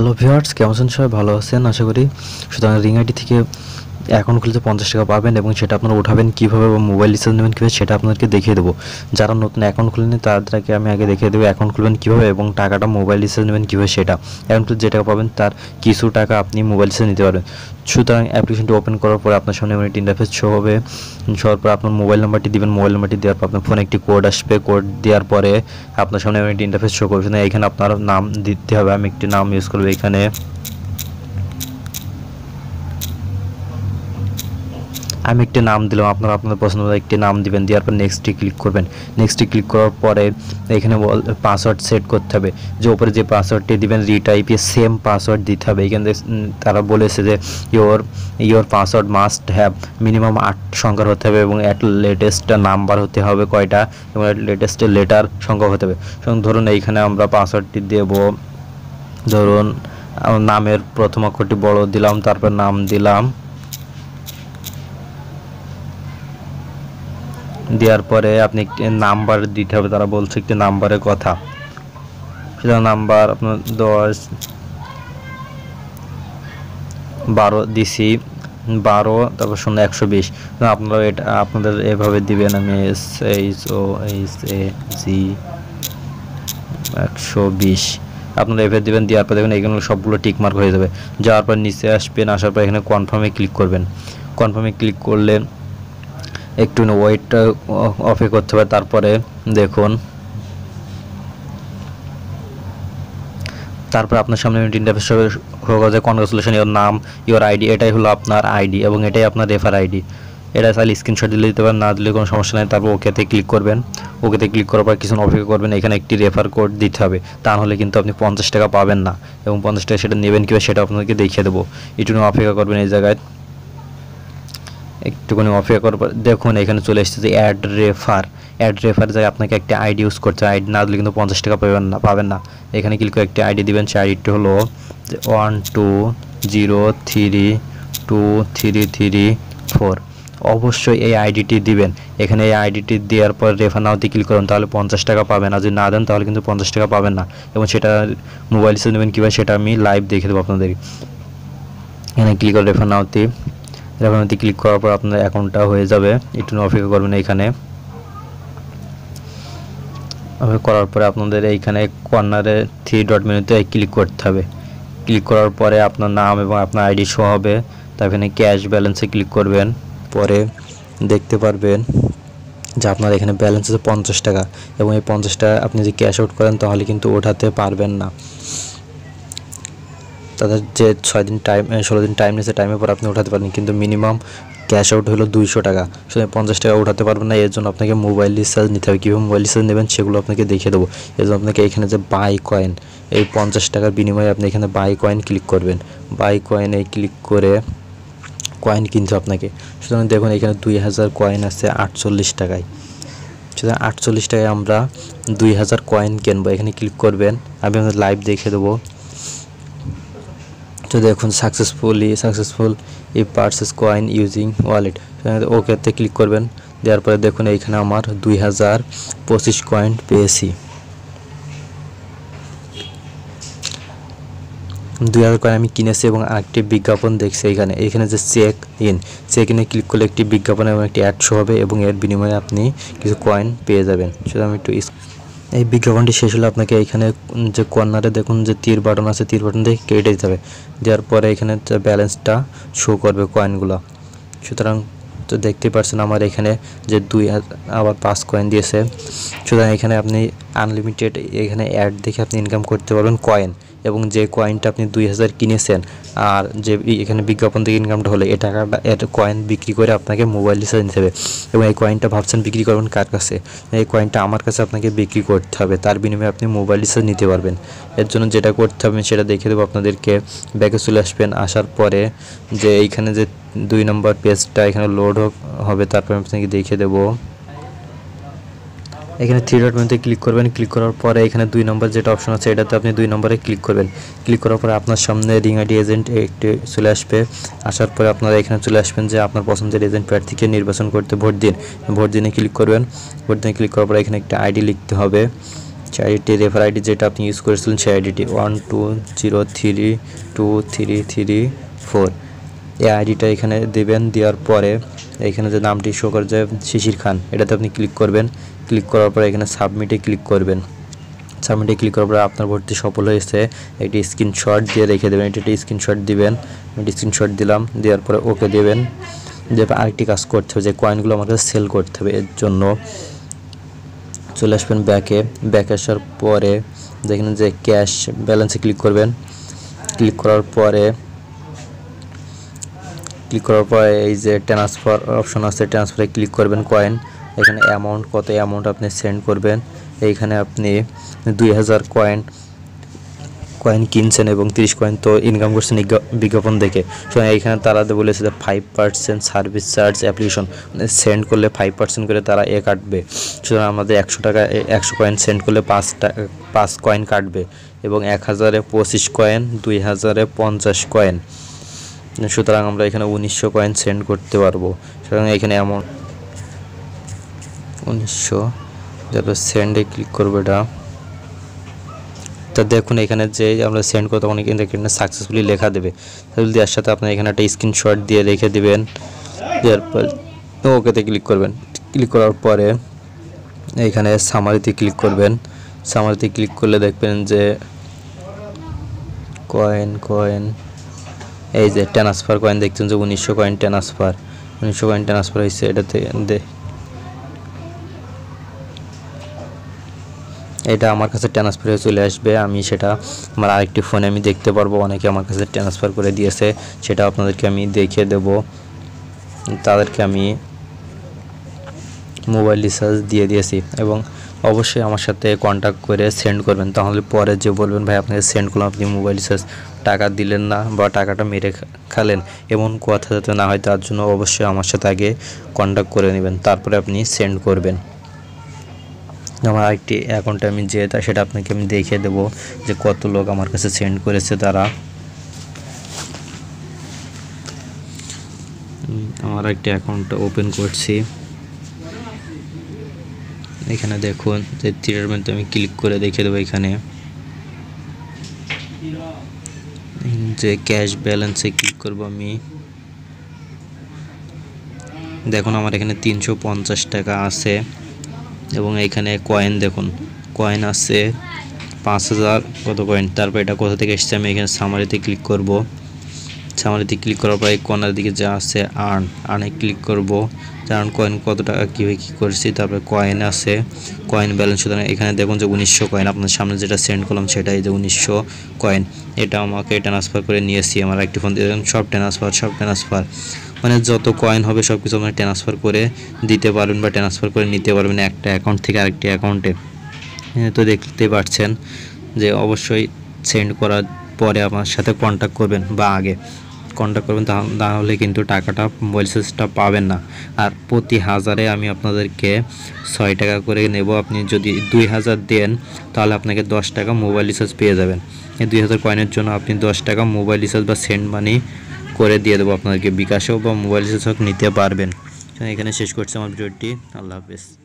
hello viewers কেমন সবাই ভালো আছেন আশা করি সুতরাং রিং আইডি থেকে অ্যাকাউন্ট খুলতে পঞ্চাশ টাকা পাবেন এবং সেটা আপনারা উঠাবেন কীভাবে বা মোবাইল রিচার্জ নেবেন কীভাবে সেটা আপনাদেরকে দেখিয়ে দেবো যারা নতুন অ্যাকাউন্ট খুলেনি তাদেরকে আমি আগে দেখিয়ে দেবো অ্যাকাউন্ট খুলবেন কীভাবে এবং টাকাটা মোবাইল রিচার্জ নেবেন কীভাবে সেটা অ্যাকাউন্ট যে টাকা পাবেন তার কিছু টাকা আপনি মোবাইল রিচার্জ নিতে পারবেন সুতরাং অ্যাপ্লিকেশনটি ওপেন করার পর আপনার সামনে একটি ইন্টারফেস শো হবে শোয়ার পর আপনার মোবাইল নাম্বারটি দেবেন মোবাইল নাম্বারটি দেওয়ার পর আপনার ফোনে একটি কোড আসবে কোড দেওয়ার পরে আপনার সামনে একটি ইন্টারফেস শো করবে না এখানে আপনার নাম দিতে হবে আমি একটি নাম ইউজ করবো এখানে আমি একটি নাম দিলাম আপনারা আপনাদের পছন্দ মতো একটি নাম দিবেন দেওয়ার পর নেক্সটে ক্লিক করবেন নেক্সটে ক্লিক করার পরে এখানে পাসওয়ার্ড সেট করতে হবে যে ওপরে যে পাসওয়ার্ডটি দিবেন রিটাইপে সেম পাসওয়ার্ড দিতে হবে এখানে তারা বলেছে যে your your password must have minimum আট সংখ্যার হতে হবে এবং অ্যাট লেটেস্ট নাম্বার হতে হবে কয়টা এবং অ্যাট লেটেস্ট লেটার সংখ্যা হতে হবে ধরুন এইখানে আমরা পাসওয়ার্ডটি দেব ধরুন নামের প্রথম অক্ষরটি বড় দিলাম তারপর নাম দিলাম দেওয়ার পরে আপনি একটি নাম্বার দিতে হবে তারা বলছে একটি নাম্বারের কথা সেটা নাম্বার আপনার দশ বারো দিছি বারো তারপর শূন্য একশো বিশ আপনারা এটা আপনাদের এভাবে দিবেন আমি S H O H A G একশো বিশ আপনারা এভাবে দেবেন দেওয়ার পর দেখবেন এখানে সবগুলো টিকমার্ক হয়ে যাবে যাওয়ার পর নিচে আসবেন আসার পর এখানে কনফার্মে ক্লিক করবেন কনফার্মে ক্লিক করলে একটু ওয়েটটা অফে করতে হবে তারপরে দেখুন তারপর আপনার সামনে ইন্টারফেস হয়ে গেছে কনগ্রেচুলেশন ইওর নাম ইওর আইডি এটাই হলো আপনার আইডি এবং এটাই আপনার রেফার আইডি এটা চাইলে স্ক্রিনশট দিলে দিতে পারেন না দিলে কোনো সমস্যা নেই তারপর ওকেতে ক্লিক করবেন ওকেতে ক্লিক করার পর কিছু অপেক্ষা করবেন এখানে একটি রেফার কোড দিতে হবে তা নাহলে কিন্তু আপনি পঞ্চাশ টাকা পাবেন না এবং পঞ্চাশ টাকা সেটা নেবেন কিংবা সেটা আপনাকে দেখিয়ে দেবো একটু অপেক্ষা করবেন এই জায়গায় একটুখানি অপেক্ষা ইয়ে করার পর দেখুন এখানে চলে এসেছে যে অ্যাড রেফার অ্যাড রেফার যায় আপনাকে একটা আইডি ইউজ করতে আইডি না দিলে কিন্তু পঞ্চাশ টাকা পাবেন না পাবেন না এখানে ক্লিক করে একটি আইডি দিবেন সেই আইডিটি হলো one two zero three two three three four অবশ্যই এই আইডিটি দিবেন এখানে এই আইডিটি দেওয়ার পর রেফার নাওতে ক্লিক করুন তাহলে পঞ্চাশ টাকা পাবেন আর যদি না দেন তাহলে কিন্তু পঞ্চাশ টাকা পাবেন না এবং সেটা মোবাইল সিস্টেম নেবেন কীভাবে সেটা আমি লাইভ দেখে দেবো আপনাদের এখানে ক্লিক করে রেফার নাওতে রেফারেন্সে ক্লিক করার পর আপনার অ্যাকাউন্টটা হয়ে যাবে একটু অপেক্ষা করবেন এইখানে করার পরে আপনাদের এইখানে কর্নারে থ্রি ডট মেনুতে ক্লিক করতে হবে ক্লিক করার পরে আপনার নাম এবং আপনার আইডি শো হবে তার এখানে ক্যাশ ব্যালেন্সে ক্লিক করবেন পরে দেখতে পারবেন যে আপনার এখানে ব্যালেন্স আছে পঞ্চাশ টাকা এবং এই পঞ্চাশ টাকা আপনি যদি ক্যাশ আউট করেন তাহলে কিন্তু ওঠাতে পারবেন না তাদের যে ছয় দিন টাইম ষোলো দিন টাইম নিয়েছে টাইমের পর আপনি উঠাতে পারেন কিন্তু মিনিমাম ক্যাশ আউট হলো দুইশো টাকা শুধু পঞ্চাশ টাকা উঠাতে পারবেন না এর জন্য আপনাকে মোবাইল রিচার্জ নিতে হবে কীভাবে মোবাইল রিচার্জ নেবেন সেগুলো আপনাকে দেখিয়ে দেবো এর জন্য আপনাকে এখানে যে বাই কয়েন এই পঞ্চাশ টাকার বিনিময়ে আপনি এখানে বাই কয়েন ক্লিক করবেন বাই কয়েনে ক্লিক করে কয়েন কিনতে আপনাকে সুতরাং দেখুন এখানে দুই হাজার কয়েন আছে আটচল্লিশ টাকায় সুতরাং আটচল্লিশ টাকায় আমরা দুই হাজার কয়েন কিনবো এখানে ক্লিক করবেন আমি আপনার লাইভ দেখে দেবো তো দেখুন সাকসেসফুলি সাকসেসফুল এই পার্সেস কয়েন ইউজিং ওয়ালেট ওকেতে ক্লিক করবেন দেওয়ার পরে দেখুন এইখানে আমার দুই হাজার পঁচিশ কয়েন পেয়েছি দুই হাজার কয়েন আমি কিনেছি এবং একটি বিজ্ঞাপন দেখছি এখানে এখানে যে চেক ইন চেক ইনে ক্লিক করলে একটি বিজ্ঞাপন এবং একটি অ্যাড হবে এবং এর বিনিময়ে আপনি কিছু কয়েন পেয়ে যাবেন সেটা আমি একটু এই বিজ্ঞাপনটি শেষ হলে আপনাকে এখানে যে কর্নারে দেখুন যে তীর বাটন আছে তীর বাটন দিয়ে কেটে দিতে হবে দেওয়ার পরে এখানে ব্যালেন্সটা শো করবে কয়েনগুলো সুতরাং তো দেখতেই পাচ্ছেন আমার এখানে যে দুই আবার পাঁচ কয়েন দিয়েছে সুতরাং এখানে আপনি আনলিমিটেড এখানে অ্যাড দেখে আপনি ইনকাম করতে পারবেন কয়েন এবং যে কয়েনটা আপনি দুই হাজার কিনেছেন আর যে এখানে বিজ্ঞাপন থেকে ইনকামটা হলে এ টাকাটা এত কয়েন বিক্রি করে আপনাকে মোবাইল রিচার্জ নিতে হবে এবং এই কয়েনটা ভাবছেন বিক্রি করবেন কার কাছে এই কয়েনটা আমার কাছে আপনাকে বিক্রি করতে হবে তার বিনিময়ে আপনি মোবাইল রিচার্জ নিতে পারবেন এর জন্য যেটা করতে হবে সেটা দেখে দেবো আপনাদেরকে ব্যাগে চলে আসবেন আসার পরে যে এইখানে যে দুই নম্বর পেজটা এখানে লোড হবে তারপর আপনাকে দেখিয়ে দেবো এখানে থ্রি ডট মেনুতে ক্লিক করবেন ক্লিক করার পরে এখানে দুই নম্বর যেটা অপশন আছে এটাতে আপনি দুই নম্বরে ক্লিক করবেন ক্লিক করার পরে আপনার সামনে রিং আইডি এজেন্ট একটি চলে আসবে আসার পরে আপনারা এখানে চলে আসবেন যে আপনার পছন্দের এজেন্ট প্রার্থীকে নির্বাচন করতে ভোট দিন ভোট দিনে ক্লিক করবেন ভোট দিনে ক্লিক করার পরে এখানে একটা আইডি লিখতে হবে সেই আইডিটি রেফার আইডি যেটা আপনি ইউজ করেছিলেন সেই আইডিটি one two zero three two three three four এই আইডিটা এখানে দেবেন দেওয়ার পরে এখানে যে নামটি শো করে যে শিশির খান এটাতে আপনি ক্লিক করবেন ক্লিক করার পর এখানে সাবমিটে ক্লিক করবেন সাবমিটে ক্লিক করার পর আপনার ভর্তি সফল হয়েছে একটি স্ক্রিনশট দিয়ে রেখে দেবেন এটি একটি স্ক্রিনশট দিবেন একটি স্ক্রিনশট দিলাম দেওয়ার পরে ওকে দেবেন যে আরেকটি কাজ করতে হবে যে কয়েনগুলো আমাকে সেল করতে হবে এর জন্য চলে আসবেন ব্যাকে ব্যাকে আসার পরে যেখানে যে ক্যাশ ব্যালেন্সে ক্লিক করবেন ক্লিক করার পরে ক্লিক করার পর এই যে ট্রান্সফার অপশন আছে ট্রান্সফারে ক্লিক করবেন কয়েন এখানে অ্যামাউন্ট কত অ্যামাউন্ট আপনি সেন্ড করবেন এইখানে আপনি দুই হাজার কয়েন কয়েন কিনছেন এবং তিরিশ কয়েন তো ইনকাম করছেন বিজ্ঞাপন দেখে সুতরাং এইখানে তারা বলেছে যে five percent service charge application send করলে ফাইভ পার্সেন্ট করে তারা এ কাটবে সুতরাং আমাদের একশো টাকা একশো কয়েন সেন্ড করলে পাঁচ টাকা পাঁচ কয়েন কাটবে এবং এক হাজারে পঁচিশ কয়েন দুই হাজারে পঞ্চাশ কয়েন সুতরাং আমরা এখানে উনিশশো কয়েন সেন্ড করতে পারবো সুতরাং এখানে এমন উনিশশো তারপর সেন্ডে ক্লিক করবো এটা তা দেখুন এখানে যে আমরা সেন্ড করতে তখন কিন্তু এখানে সাকসেসফুলি লেখা দেবে তাহলে দেওয়ার সাথে আপনার এখানে একটা স্ক্রিনশট দিয়ে রেখে দেবেন তারপর ওকেতে ক্লিক করবেন ক্লিক করার পরে এখানে সামারিতে ক্লিক করবেন সামারিতে ক্লিক করলে দেখবেন যে কয়েন কয়েন এই যে ট্রান্সফার কয়েন দেখছেন যে উনিশশো কয়েন ট্রান্সফার উনিশশো কয়েন ট্রান্সফার হয়েছে এটাতে এটা আমার কাছে ট্রান্সফার হয়ে চলে আসবে আমি সেটা আমার আরেকটি ফোনে আমি দেখতে পারবো অনেকে আমার কাছে ট্রান্সফার করে দিয়েছে সেটা আপনাদেরকে আমি দেখিয়ে দেব তাদেরকে আমি মোবাইল রিচার্জ দিয়ে দিয়েছি এবং অবশ্যই আমার সাথে কন্ট্যাক্ট করে সেন্ড করবেন তাহলে পরে যে বলবেন ভাই আপনাকে সেন্ড করলাম আপনি মোবাইল রিচার্জ টাকা দিলেন না বা টাকাটা মেরে খেলেন এমন কথা যাতে না হয় তার জন্য অবশ্যই আমার সাথে আগে কন্ট্যাক্ট করে নেবেন তারপরে আপনি সেন্ড করবেন আমার একটি অ্যাকাউন্টে আমি যে তা সেটা আপনাকে আমি দেখিয়ে দেবো যে কত লোক আমার কাছে সেন্ড করেছে তারা আমার একটি অ্যাকাউন্ট ওপেন করছি এখানে দেখুন যে তীরের মধ্যে আমি ক্লিক করে দেখে দেবো এখানে যে ক্যাশ ব্যালেন্সে ক্লিক করব আমি দেখুন আমার এখানে তিনশো পঞ্চাশ টাকা আছে এবং এখানে কয়েন দেখুন কয়েন আছে পাঁচ হাজার কত কয়েন তারপর এটা কোথা থেকে এসছে আমি এখানে সামারিতে ক্লিক করব সামনের দিকে ক্লিক করার পরে কর্নার দিকে যা আছে আর্ন আর্নে ক্লিক করব কারণ কয়েন কত টাকা কীভাবে কী করছি তারপরে কয়েন আছে কয়েন ব্যালেন্স সুতরাং এখানে দেখুন যে উনিশশো কয়েন আপনার সামনে যেটা সেন্ড করলাম সেটাই যে উনিশশো কয়েন এটা আমাকে ট্রান্সফার করে নিয়েছি আমার একটি ফোন দিয়ে সব ট্রান্সফার সব ট্রান্সফার মানে যত কয়েন হবে সব কিছু আপনি ট্রান্সফার করে দিতে পারবেন বা ট্রান্সফার করে নিতে পারবেন একটা অ্যাকাউন্ট থেকে আরেকটি অ্যাকাউন্টে তো দেখতে পাচ্ছেন যে অবশ্যই সেন্ড করার পরে আমার সাথে কন্ট্যাক্ট করবেন বা আগে কন্ট্যাক্ট করবেন তাহলে কিন্তু টাকাটা মোবাইল চার্জটা পাবেন না আর প্রতি হাজারে আমি আপনাদেরকে ছয় টাকা করে নেব আপনি যদি দুই হাজার দেন তাহলে আপনাকে দশ টাকা মোবাইল রিচার্জ পেয়ে যাবেন এই দুই হাজার কয়েনের জন্য আপনি দশ টাকা মোবাইল রিচার্জ বা সেন্ড মানি করে দিয়ে দেবো আপনাদেরকে বিকাশেও বা মোবাইল রিচার্জ হোক নিতে পারবেন এখানে শেষ করছি আমার ভিডিওটি আল্লাহ হাফিজ